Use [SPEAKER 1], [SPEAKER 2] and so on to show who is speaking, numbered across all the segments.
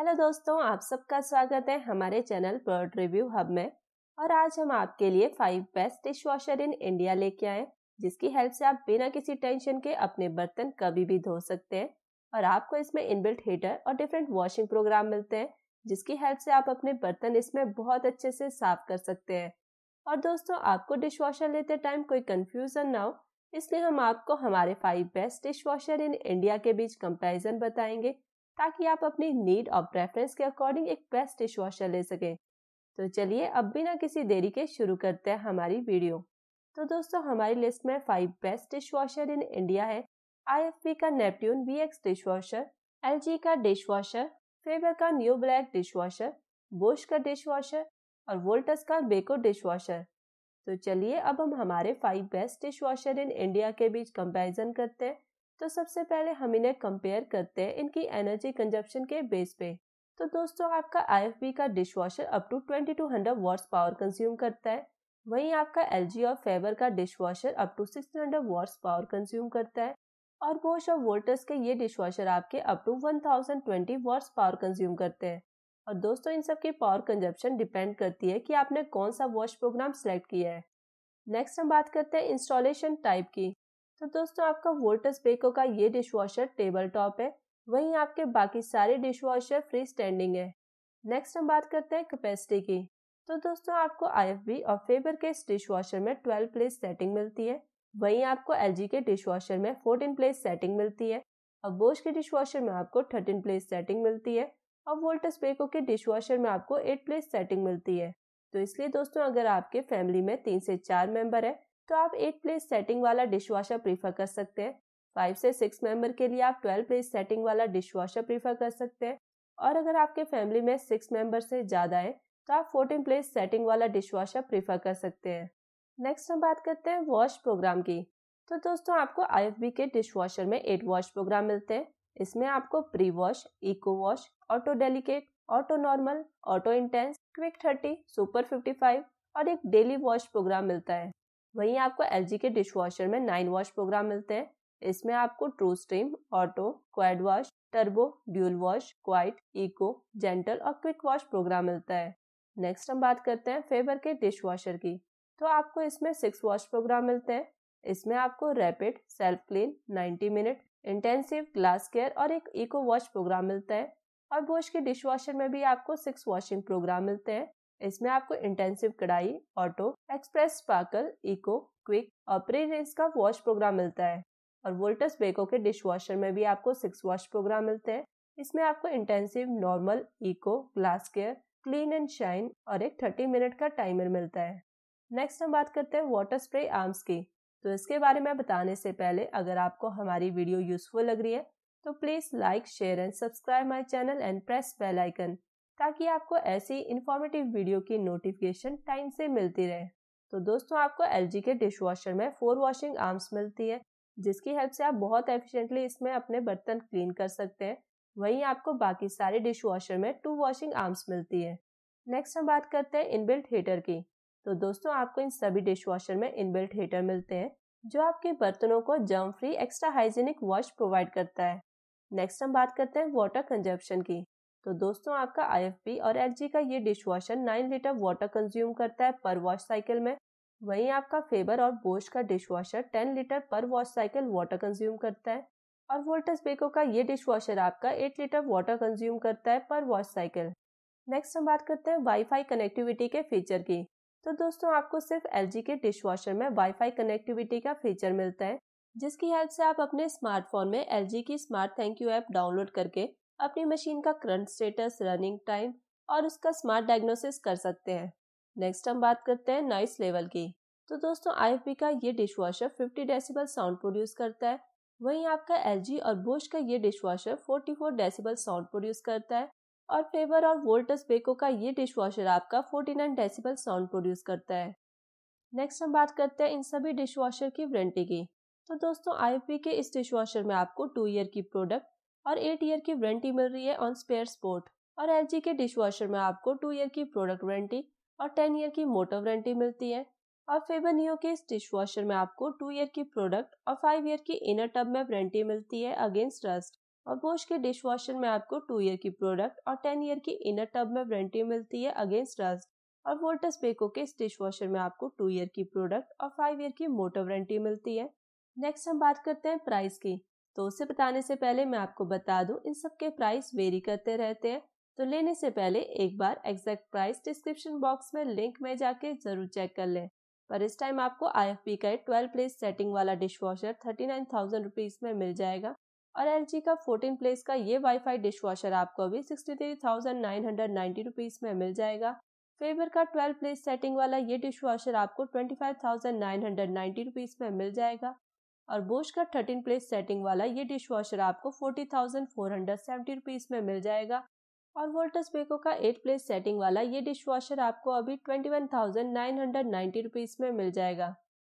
[SPEAKER 1] hello दोस्तों आप सबका स्वागत है हमारे चैनल बर्ड रिव्यू हब में और आज हम आपके लिए five best dish washer in India लेके आए जिसकी हेल्प से आप बिना किसी टेंशन के अपने बर्तन कभी भी धो सकते हैं और आपको इसमें इनबिल्ट हीटर और डिफरेंट वॉशिंग प्रोग्राम मिलते हैं जिसकी हेल्प से आप अपने बर्तन इसमें बहुत अच्छे से साफ कर सकते हैं और दोस्तों आपको डिश वॉशर लेते टाइम कोई कन्फ्यूजन ना हो इसलिए हम आपको हमारे five best dish washer in India के बीच कंपैरिजन बताएंगे ताकि आप अपनी नीड और प्रेफरेंस के अकॉर्डिंग एक बेस्ट डिश वॉशर ले सकें तो चलिए अब बिना किसी देरी के शुरू करते हैं हमारी वीडियो तो दोस्तों हमारी लिस्ट में five best dish washer in India है आई का Neptune V X dish washer L का डिश वॉशर फेवर का new black dish washer Bosch का डिश वॉशर और वोल्टस का बेको डिश वॉशर तो चलिए अब हम हमारे five best dish washer in India के बीच कंपैरिजन करते हैं तो सबसे पहले हम इन्हें कंपेयर करते हैं इनकी एनर्जी कंजप्शन के बेस पे तो दोस्तों आपका आई का dish dishwasher up to 2200 watts power consume करता है वहीं आपका एल और फेवर का dish dishwasher up to 600 watts power consume करता है और बोश और वोल्टस के ये डिश वॉशर आपके up to 1020 watts power consume करते हैं और दोस्तों इन सब की पावर कंजप्शन डिपेंड करती है कि आपने कौन सा वॉश प्रोग्राम सेलेक्ट किया है नेक्स्ट हम बात करते हैं इंस्टॉलेशन टाइप की तो दोस्तों आपका वोल्टस बेको का ये डिश वॉशर टेबल टॉप है वहीं आपके बाकी सारे डिश वॉशर फ्री स्टैंडिंग है नेक्स्ट हम बात करते हैं कैपेसिटी की तो दोस्तों आपको आई और फेबर के इस डिश वॉशर में ट्वेल्व प्लेस सेटिंग मिलती है वहीं आपको एल के डिश वॉशर में फोर्टीन प्लेस सेटिंग मिलती है और बोश के डिश वॉशर में आपको थर्टीन प्लेस सेटिंग मिलती है और वोल्टस बेको के डिश वॉशर में आपको एट प्लेस सेटिंग मिलती है तो इसलिए दोस्तों अगर आपके फैमिली में तीन से चार मेंबर है तो आप एट प्लेस सेटिंग वाला डिश वॉशर प्रीफर कर सकते हैं फाइव से सिक्स मेंबर के लिए आप ट्वेल्व प्लेस सेटिंग वाला डिश वॉशर प्रीफर कर सकते हैं और अगर आपके फैमिली में सिक्स मेंबर से ज़्यादा है तो आप फोर्टीन प्लेस सेटिंग वाला डिश वॉशर प्रीफर कर सकते हैं नेक्स्ट हम बात करते हैं वॉश प्रोग्राम की तो दोस्तों आपको आई के डिश वॉशर में एट वॉश प्रोग्राम मिलते हैं इसमें आपको pre wash eco wash auto delicate auto normal auto intense quick thirty super fifty five और एक डेली वॉश प्रोग्राम मिलता है वहीं आपको एल के डिश वॉशर में नाइन वॉश प्रोग्राम मिलते हैं इसमें आपको true stream auto quad wash turbo dual wash quiet eco gentle और क्विक वॉश प्रोग्राम मिलता है नेक्स्ट हम बात करते हैं फेबर के डिश वॉशर की तो आपको इसमें सिक्स वॉश प्रोग्राम मिलते हैं इसमें आपको rapid self clean 90 minute intensive glass care और एक इको वॉश प्रोग्राम मिलता है और बोश के डिश वॉशर में भी आपको सिक्स वॉशिंग प्रोग्राम मिलते हैं इसमें आपको intensive kadhai auto express sparkle eco quick और प्री रेस का वॉश प्रोग्राम मिलता है और वोल्टस बेको के डिश वॉशर में भी आपको सिक्स वॉश प्रोग्राम मिलते हैं इसमें आपको intensive normal eco glass care clean and shine और एक थर्टी मिनट का टाइमर मिलता है नेक्स्ट हम बात करते हैं वाटर स्प्रे आर्म्स की तो इसके बारे में बताने से पहले अगर आपको हमारी वीडियो यूजफुल लग रही है तो please like share and subscribe my channel and press bell icon ताकि आपको ऐसी इन्फॉर्मेटिव वीडियो की नोटिफिकेशन टाइम से मिलती रहे तो दोस्तों आपको एल के डिश वॉशर में फोर वॉशिंग आर्म्स मिलती है जिसकी हेल्प से आप बहुत एफिशिएंटली इसमें अपने बर्तन क्लीन कर सकते हैं वहीं आपको बाकी सारे डिश वॉशर में टू वॉशिंग आर्म्स मिलती है नेक्स्ट हम बात करते हैं इनबिल्ट हीटर की तो दोस्तों आपको इन सभी डिश वॉशर में इनबिल्ट हीटर मिलते हैं जो आपके बर्तनों को germ free extra hygienic wash provide करता है नेक्स्ट हम बात करते हैं वाटर कंजप्शन की तो दोस्तों आपका आई और एल का ये dishwasher nine litre water consume करता है पर वॉश साइकिल में वहीं आपका फेबर और बोश का dish dishwasher ten litre per wash cycle water consume करता है और वोल्टस बेको का ये डिश वॉशर आपका एट लीटर वाटर कंज्यूम करता है पर वॉश साइकिल नेक्स्ट हम बात करते हैं वाईफाई कनेक्टिविटी के फीचर की तो दोस्तों आपको सिर्फ एल के डिश वॉशर में वाईफाई कनेक्टिविटी का फीचर मिलता है जिसकी हेल्प से आप अपने स्मार्टफोन में एल की smart ThinQ app download करके अपनी मशीन का करंट स्टेटस रनिंग टाइम और उसका स्मार्ट डायग्नोसिस कर सकते हैं नेक्स्ट हम बात करते हैं नॉइस लेवल की तो दोस्तों आई का ये dishwasher fifty decibel sound produce करता है वहीं आपका एल और बोश का ये dishwasher forty four decibel sound produce करता है और फेवर और वोल्टस बेको का ये डिश वॉशर आपका forty nine decibel sound produce करता है नेक्स्ट हम बात करते हैं इन सभी डिश वॉशर की वारंटी की तो दोस्तों आई के इस डिश वॉशर में आपको टू ईयर की प्रोडक्ट और एट ईयर की वारंटी मिल रही है ऑन स्पेयर स्पोर्ट और एल के डिश वॉशर में आपको टू ईयर की प्रोडक्ट वारंटी और टेन ईयर की मोटर वारंटी मिलती है और फेबर नियो के इस डिश वॉशर में आपको टू ईयर की प्रोडक्ट और फाइव ईयर की इनर टब में वारंटी मिलती है अगेंस्ट रस्ट और बोश के डिश वॉशर में आपको टू ईयर की प्रोडक्ट और टेन ईयर की इनर टब में वारंटी मिलती है अगेंस्ट रस्ट और वोल्टस बेको के इस डिश वॉशर में आपको टू ईयर की प्रोडक्ट और फाइव ईयर की मोटर वारंटी मिलती है नेक्स्ट हम बात करते हैं प्राइस की तो उसे बताने से पहले मैं आपको बता दूं इन सब के प्राइस वेरी करते रहते हैं तो लेने से पहले एक बार एग्जैक्ट प्राइस डिस्क्रिप्शन बॉक्स में लिंक में जाके जरूर चेक कर लें पर इस टाइम आपको आई एफ पी का ट्वेल्व प्लेस सेटिंग वाला dishwasher thirty nine thousand rupees में मिल जाएगा और एल जी का फोर्टीन प्लेस का ये वाई फाई डिश वॉशर आपको अभी sixty three thousand nine hundred ninety rupees में मिल जाएगा फेवर का ट्वेल्व प्लेस सेटिंग वाला ये डिश वॉशर आपको twenty five thousand nine hundred ninety rupees में मिल जाएगा और बोश का थर्टीन प्लेस सेटिंग वाला ये डिश वॉशर आपको forty thousand four hundred seventy rupees में मिल जाएगा और वोल्टस बेको का एट प्लेस सेटिंग वाला ये डिश वॉशर आपको अभी twenty one thousand nine hundred ninety rupees में मिल जाएगा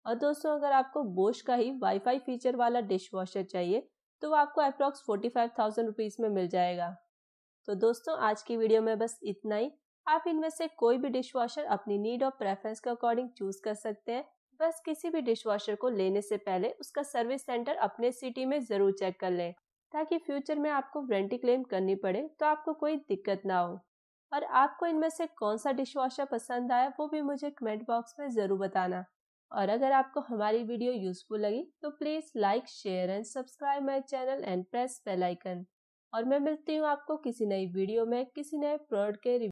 [SPEAKER 1] और दोस्तों अगर आपको बोश का ही वाईफाई फीचर वाला डिश वॉशर चाहिए तो वो आपको approx forty five thousand rupees में मिल जाएगा तो दोस्तों आज की वीडियो में बस इतना ही आप इनमें से कोई भी डिश वॉशर अपनी नीड और प्रेफरेंस के अकॉर्डिंग चूज कर सकते हैं बस किसी भी डिशवॉशर को लेने से पहले उसका सर्विस सेंटर अपने सिटी में ज़रूर चेक कर लें ताकि फ्यूचर में आपको वारंटी क्लेम करनी पड़े तो आपको कोई दिक्कत ना हो और आपको इनमें से कौन सा डिशवॉशर पसंद आया वो भी मुझे कमेंट बॉक्स में ज़रूर बताना और अगर आपको हमारी वीडियो यूजफुल लगी तो please like share and subscribe my channel and press bell icon और मैं मिलती हूँ आपको किसी नई वीडियो में किसी नए प्रोडक्ट के